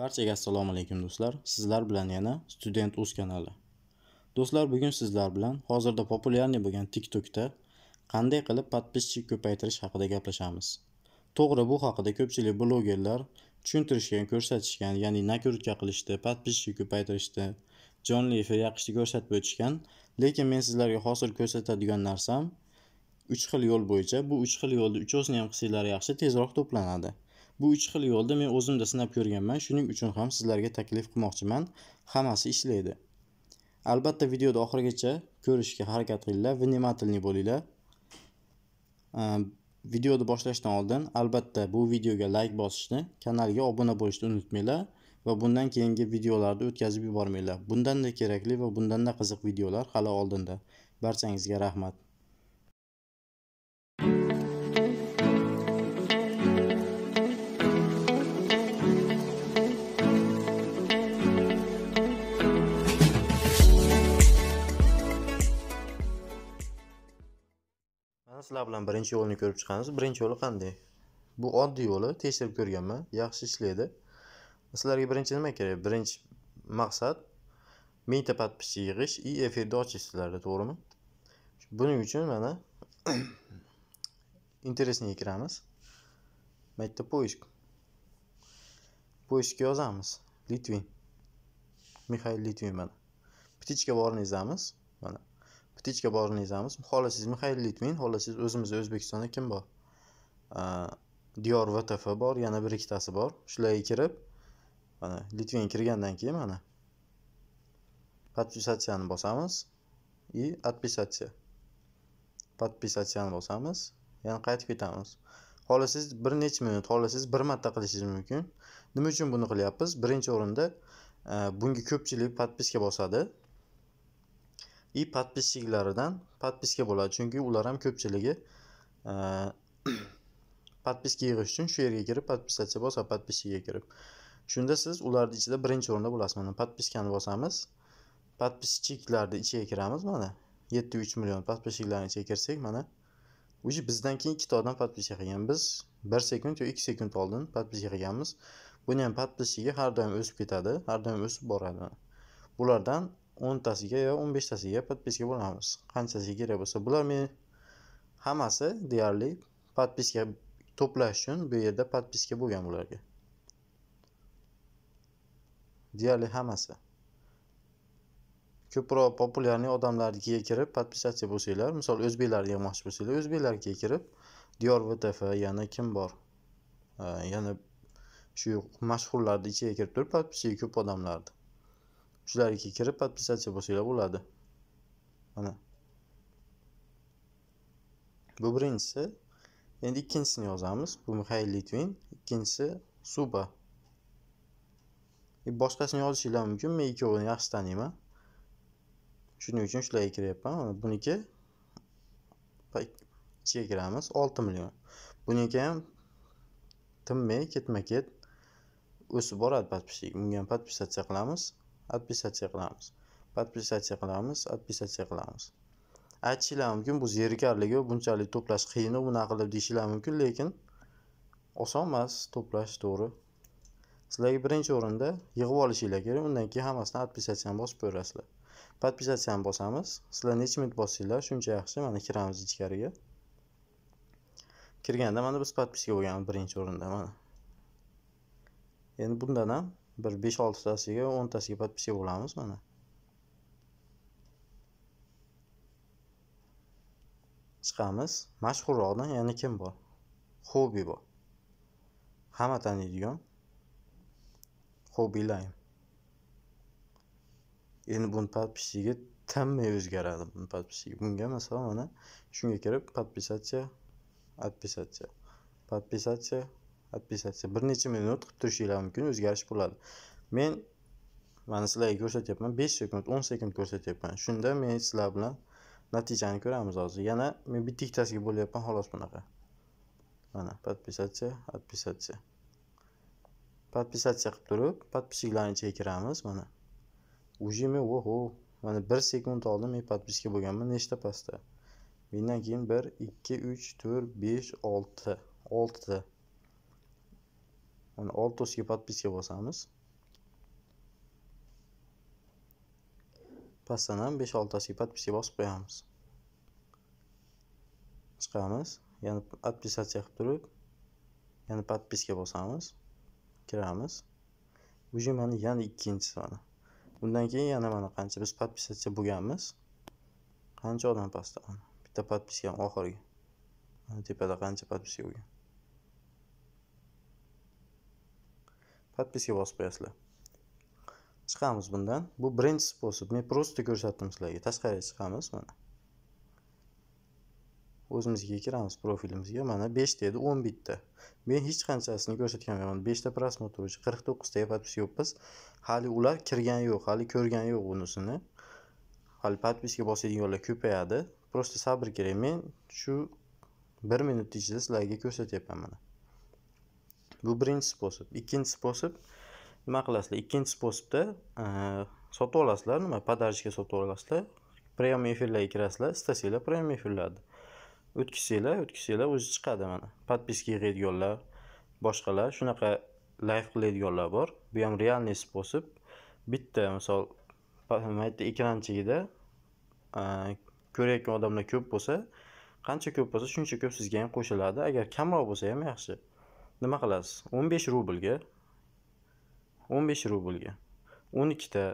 Barchaga assalomu alaykum do'stlar. Sizlar bilan yana Student Uz kanali. Do'stlar, bugun sizlar bilan hozirda populyar bo'lgan TikTokda qanday qilib podpисчик ko'paytirish haqida gaplashamiz. To'g'ri, bu haqida ko'pchilik blogerlar tushuntirishgan, ko'rsatishgan, ya'ni nakrutka qilishdi, podpисчик ko'paytirishdi, jonli efir yaqishni ko'rsatib o'tishgan. Lekin men sizlarga hozir ko'rsatadigan narsam uch xil yo'l bo'yicha. Bu uch xil yo'lni uchovsini ham qilsanglar yaxshi, tezroq to'planadi. Bu uch xil yo'lda men o'zimda sinab ko'rganman, shuning uchun ham sizlarga taklif qilmoqchiman. Hammasi ishlaydi. Albatta videoni oxirigacha ko'rishga harakat qilinglar va bo'linglar. Ehm, videoni boshlashdan oldin albatta bu videoga like bosishni, kanalga obuna bo'lishni unutmanglar va bundan keyingi videolarni o'tkazib yubormanglar. Bundanda kerakli va bundanda qiziq videolar hali oldinda. Barchangizga rahmat. sizlar bilan birinchi yo'lni ko'rib chiqamiz birinchi yo'li qanday bu oddiy yo'li tekshirib ko'rganman yaxshi ishlaydi sizlarga birinchi nima kerak birinchi maqsad mingta подписчик yig'ish и efirni ochish sizlarda to'g'rimi buning uchun mana интересныйga kiramiz mana yerda poisk poiskga yozamiz litvin mixail litvin mana птичка borini yozamiz mana птичка borini yozamiz xohlasangiz mixail litvin xohlasangiz o'zimizda o'zbekistonda kim bor diyor vtf bor yana bir ikkitasi bor shularga kirib mana litvin kirgandan keyin mana подписаtsiyani bosamiz и отписаться подписаtsiyani bosamiz yana qaytib ketamiz xohlasangiz bir necha minut xohlasangiz bir marta qilishingiz mumkin nima uchun buni qilyapmiz birinchi o'rinda bunga ko'pchilik подписка bosadi и подписчиклардан подписка bo'ladi chunki ular ham кўпчилиги подписка yig'ish uchun shu yerga kirib подписатсия боса подписчикga kirib shunda siz ularni ichida birinchi o'rinda bo'lasiz mana подпискani bosamiz Подписчикларни ichiga kiramiz mana 7.3 миллион million ичига ichiga kirsak mana уже bizdan keyin 2 odam подписка қилган. biz 1 sekund yo 2 sekund oldin подписка қилганмиз. buni ham подписчиgi har doim o'sib ketadi har doim o'sib boradi bulardan o'ntasiga yo o'n beshtasiga подписка bo'lamiz qanchasiga kerak bo'lsa bular men hammasi deyarli подписка to'plash uchun bu yerda подписка bo'lgan bularga deyarli hammasi ko'proq populyarniy odamlarnikiga kirib подписаться bo'lsanglar misol o'zbeklarni yig'moqchi bo'lsanglar o'zbeklarnikiga kirib diyor vtf yana kim bor yana shu mashhurlarni ichiga kirib turib подписка ko'p odamlarni shularga kirib podpisatsiya bo'lsanglar bo'ladi mana bu birinchisi endi ikkinchisini yozamiz bu mixail litvin ikkinchisi suba e, boshqasini yozishinglar mumkin men ikkovini yaxshi taniyman shuning uchun shularga kiryapman mana buniki ichiga kiramiz olti million buniki ham tinmay ketma ket o'sib boradi подписчик bunga ham подписаться qilamiz отписаться qilamiz podpisatsiya qilamiz отписаться qilamiz aytishinglar mumkin bu zerikarli zerikarligi bunchalik to'plash qiyin bunaqa qilib deyishinglar mumkin lekin oson emas to'plash to'g'ri sizlarga birinchi o'rinda yig'ib olishinglar kerak undan keyin hammasini подписаtsiyani bosib ko'rasizlar подписаtsiyani bosamiz sizlar necha minut bossanglar shuncha yaxshi mana kiramiz ichkariga kirganda mana biz подписка bo'lganmiz birinchi o'rinda mana endi bundan ham bir besh oltitasiga o'ntasiga подписчик bo'lamiz mana chiqamiz mashhurroqdan yana kim bor hobi bor hamma taniydigan hobi lime endi buni подписчиgi tinmay o'zgaradi buni подписчиги bunga masalan mana shunga kirib подписаться отписаться подписаться подpisatsiya bir necha minut qilib turishinglar mumkin o'zgarish bo'ladi men mana sizlarga ko'rsatyapman besh sekund o'n sekund ko'rsatyapman shunda men sizlar bilan natijani ko'ramiz hozir yana men bitta ikkitasiga bo'lyapman xolos bunaqa mana подpisatsiya отписаться подписаться qilib turib подписчикlarni ichiga kiramiz mana уже men oho mana bir sekund oldin men подписка bo'lganman nechta pastda mendan keyin bir ikki uch to'rt besh olti oltita Mana Altos'ga podpiska bosamiz. Pastdan ham 5-6tasiga podpiska bosib qo'yamiz. Chiqamiz, yana podpisatsiya qilib turib, yana podpiska bosamiz. Kiramiz. Uje mana yana ikkinchisi mana. Bundan keyin yana mana qancha biz podpisatsiya bo'lganmiz. Qancha odam pastda Bitta podpiska oxirgi. Mana tepada qancha podpiska bo'lgan. подписка bosib qo'yasizlar chiqamiz bundan bu birinchi способ мен просто ko'rsatdim sizlarga tashqariga chiqamiz mana o'zimizga kiramiz profilimizga mana beshta edi o'n bitta men hech qanchasini ko'rsatganman beshta просмотр уже qirq to'qqizta подписка yopibmiz hali ular kirgan yo'q hali ko'rgan yo'q bunisini hali подписка bosadiganlar ko'payadi просто sabr kerak men shu bir minut ichida sizlarga ko'rsatyapman mana bu birinchi spособ ikkinchi spособ nima qilasizlar ikkinchi spособda e, sotib olasizlar nima подажаga sotib olasizlar прямой efirlarga kirasizlar istasanglar прямой efirlarni o'tkazsanglar o'tkazsanglar o'zi chiqadi mana подписка yig'adiganlar boshqalar shunaqa live qiladiganlar bor bu ham realniy способ bitta misol mayda ekran chegida e, ko'rayotgan odamlar ko'p bo'lsa qancha ko'p bo'lsa shuncha ko'p sizga ham qo'shiladi agar kamroq bo'lsa ham yaxshi nima qilasiz 15 rublga 15 rublga 12 ta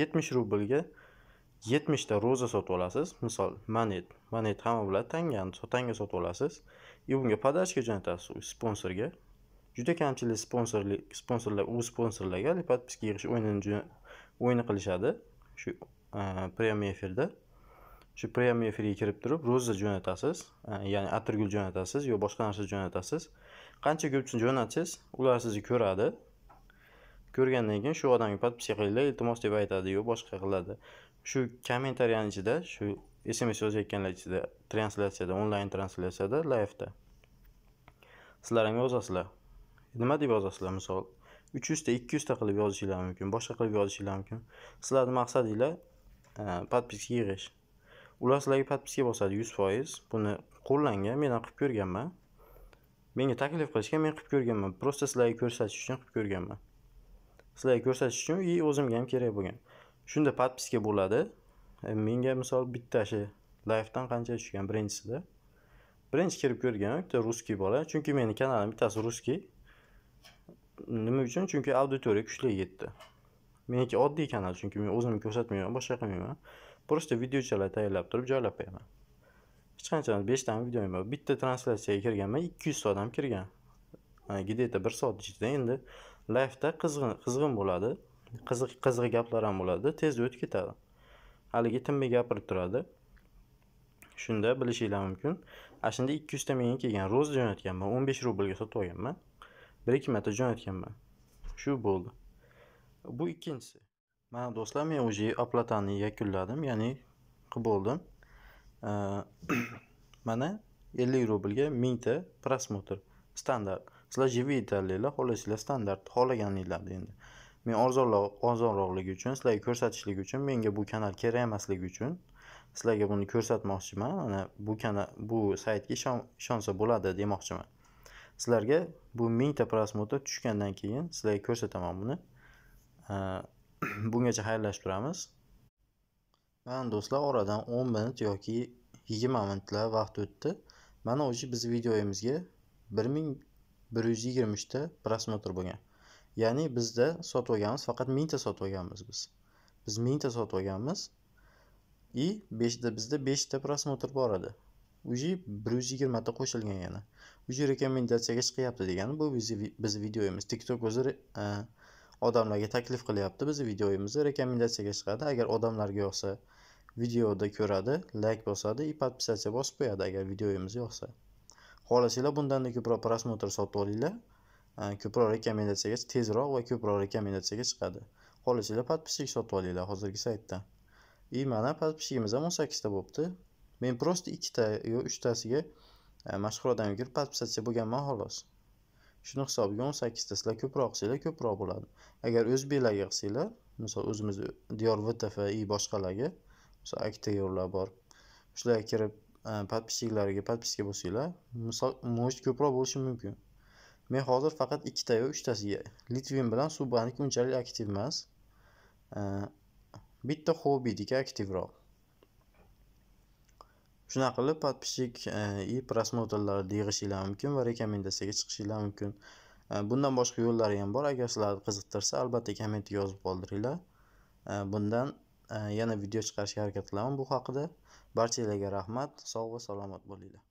70 rublga 70 ta ro'za sotib olasiz misol monet monet hamma biladi tangani tanga sotib olasiz и bunga подачка jo'natasiz sponsorga juda kamchilik sponsorlik sponsorlar u sponsorlarga подписка yig'ish o'yinini o'yini qilishadi shu prямый efirda shu prem efirga kirib turib ro'za jo'natasiz e, ya'ni atirgul jo'natasiz yo boshqa narsa jo'natasiz qancha ko'p jo'natsangiz ular sizni ko'radi ko'rgandan keyin shu odamga подписка qilinglar iltimos deb aytadi yo boshqa qiladi shu kommentariyani ichida shu sms yozayotganlar ichida translyatsiyada onlayn translyatsiyada liveda sizlar ham yozasizlar nima deb yozasizlar misol uch yuzta ikki yuzta qilib yozishinglar mumkin boshqa qilib yozishinglar mumkin sizlarni maqsadinglar подписка e, yig'ish ular sizlarga подписка bosadi yuz foiz buni qo'llangan men ham qilib ko'rganman menga taklif qilishgan men qilib ko'rganman просто sizlarga ko'rsatish uchun qilib ko'rganman sizlarga ko'rsatish uchun и o'zimga ham kerak bo'lgan shunda подписка bo'ladi e, menga misol bittasi dan qancha tushgan birinchisida birinchi kirib ko'rgan bitta ruskiy bola chunki meni kanalim bittasi ruskiy nima uchun chunki auditoriya kuchli yetdi meniki oddiy kanal chunki men o'zimni ko'rsatmayman boshqa qilmayman video videochalar tayyorlab turib joylab qo'yaman. Hech qancha 5 tani videom bor. Bitta translyatsiyaga kirganman, 200 odam kirgan. Gideta 1 soat ichida endi live'da qizg'in qizg'in bo'ladi. Qiziq qiziq gaplar ham bo'ladi, tez o'tib ketadi. Haligi tinmay gapirib turadi. Shunda bilishinglar mumkin. Ashunda 200 ta menga kelgan roz jo'natganman, 15 rublga sotib olganman. 1-2 marta jo'natganman. Shu bo'ldi. Bu ikkinchisi. Mana do'stlar men uji oplatani yakunladim, ya'ni qilib bo'ldim. Mana 50 rublga 1000 ta prosmotr standart. Sizlar jivi xolos, sizlar standart, xolaganingizlar endi. Men arzonroq arzonroqligi uchun, sizlarga ko'rsatishlik uchun, menga bu kanal kerak emasligi uchun sizlarga buni ko'rsatmoqchiman. Mana bu kanal bu saytga ishonsa bo'ladi demoqchiman. Sizlarga bu 1000 ta prosmotr tushgandan keyin sizlarga ko'rsataman buni. bungacha xayrlashib turamiz mana do'stlar oradan o'n minut yoki yigirma minutlar vaqt o'tdi mana уже biz videoyimizga bir ming bir yuz yigirma uchta просмотр bo'lgan ya'ni bizda sotib olganmiz faqat mingta sotib olganmiz biz biz mingta sotib olganmiz и beshta bizda beshta просмотр bor edi уже bir yuz yigirmata qo'shilgan yana уже rekomendatsiyaga chiqyapti degani bu biz videoyimiz tiktok o'zi e, odamlarga taklif qilyapti bizni videoyimizni rekomendatsiyaga chiqadi agar odamlarga yoqsa videoda ko'radi layk bosadi и подписаться bosib qo'yadi agar videoyimiz yoqsa xohlasanglar bundanda ko'proq prosmotr sotib olinglar э, ko'proq rekomendatsiyaga tezroq va ko'proq rekomendatsiyaga chiqadi xohlasanglar подписчик sotib olinglar hozirgi saytdan и mana подписчигimiz ham o'n sakkizta bo'libdi men просто ikkita yo uchtasiga э, mashhur odamga kirib подписаться bo'lganman xolos shuni hisobiga o'n sizlar ko'proq qilsanglar ko'proq bo'ladi agar o'zbeklarga qilsanglar misol o'zimizni diyor vtf и boshqalarga misol yo'llar bor shularga kirib подписчиklariga e, подписка bo'lsanglar misol может ko'proq bo'lishi mumkin men hozir faqat ikkita yo uchtasiga litvin bilan subanik unchalik aktiv emas e, bitta hobidik aktivroq shunaqa qilib подписчик э, и просмотрlarni yig'ishinglar mumkin va rekomendatsiyaga chiqishinglar mumkin bundan boshqa yo'llari ham bor agar sizlarni qiziqtirsa albatta kommentga yozib qoldiringlar э, bundan э, yana video chiqarishga harakat qilaman bu haqida barchalarga rahmat sog' va salomat bo'linglar